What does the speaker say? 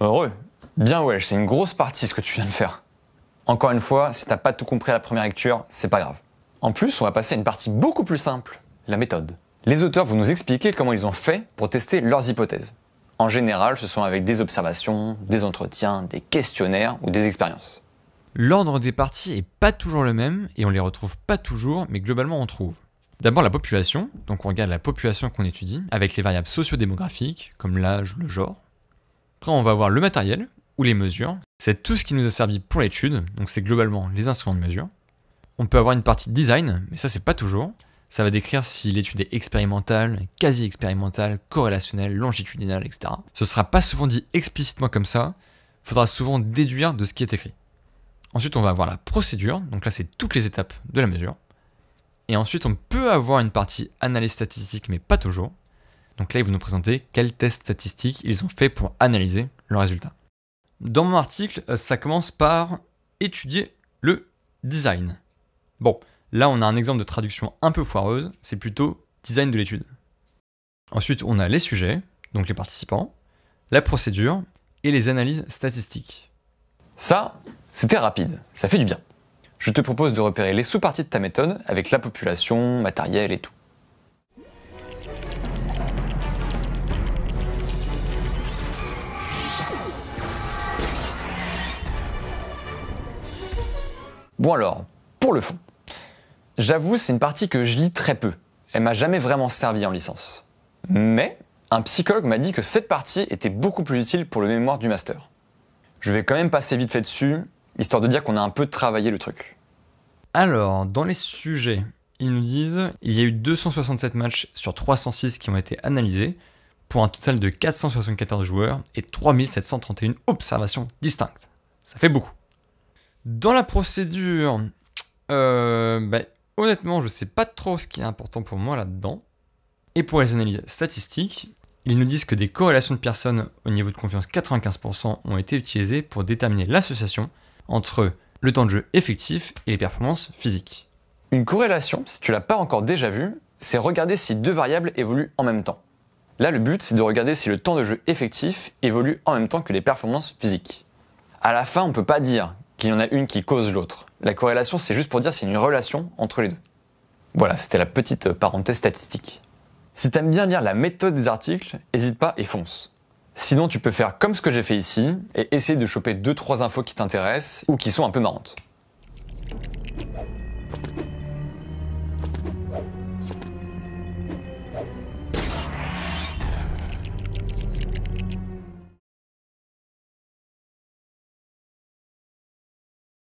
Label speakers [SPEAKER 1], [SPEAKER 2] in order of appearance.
[SPEAKER 1] Heureux. Bien Welsh, c'est une grosse partie ce que tu viens de faire. Encore une fois, si t'as pas tout compris à la première lecture, c'est pas grave. En plus, on va passer à une partie beaucoup plus simple, la méthode. Les auteurs vont nous expliquer comment ils ont fait pour tester leurs hypothèses. En général, ce sont avec des observations, des entretiens, des questionnaires ou des expériences. L'ordre des parties est pas toujours le même et on les retrouve pas toujours, mais globalement on trouve. D'abord la population, donc on regarde la population qu'on étudie avec les variables sociodémographiques comme l'âge, le genre. Après, on va avoir le matériel ou les mesures. C'est tout ce qui nous a servi pour l'étude, donc c'est globalement les instruments de mesure. On peut avoir une partie design, mais ça c'est pas toujours. Ça va décrire si l'étude est expérimentale, quasi-expérimentale, corrélationnelle, longitudinale, etc. Ce sera pas souvent dit explicitement comme ça, faudra souvent déduire de ce qui est écrit. Ensuite, on va avoir la procédure, donc là c'est toutes les étapes de la mesure. Et ensuite, on peut avoir une partie analyse statistique, mais pas toujours. Donc là, ils vont nous présenter quels tests statistiques ils ont fait pour analyser le résultat. Dans mon article, euh, ça commence par étudier le design. Bon, là, on a un exemple de traduction un peu foireuse, c'est plutôt design de l'étude. Ensuite, on a les sujets, donc les participants, la procédure et les analyses statistiques. Ça, c'était rapide, ça fait du bien. Je te propose de repérer les sous-parties de ta méthode avec la population, matériel et tout. Bon alors, pour le fond. J'avoue, c'est une partie que je lis très peu. Elle m'a jamais vraiment servi en licence. Mais un psychologue m'a dit que cette partie était beaucoup plus utile pour le mémoire du master. Je vais quand même passer vite fait dessus, histoire de dire qu'on a un peu travaillé le truc. Alors, dans les sujets, ils nous disent il y a eu 267 matchs sur 306 qui ont été analysés, pour un total de 474 joueurs et 3731 observations distinctes. Ça fait beaucoup. Dans la procédure, euh, ben, honnêtement, je ne sais pas trop ce qui est important pour moi là-dedans. Et pour les analyses statistiques, ils nous disent que des corrélations de personnes au niveau de confiance 95% ont été utilisées pour déterminer l'association entre le temps de jeu effectif et les performances physiques. Une corrélation, si tu l'as pas encore déjà vue, c'est regarder si deux variables évoluent en même temps. Là, le but, c'est de regarder si le temps de jeu effectif évolue en même temps que les performances physiques. À la fin, on ne peut pas dire il y en a une qui cause l'autre. La corrélation, c'est juste pour dire c'est une relation entre les deux. Voilà, c'était la petite euh, parenthèse statistique. Si t'aimes bien lire la méthode des articles, hésite pas et fonce. Sinon, tu peux faire comme ce que j'ai fait ici et essayer de choper 2-3 infos qui t'intéressent ou qui sont un peu marrantes.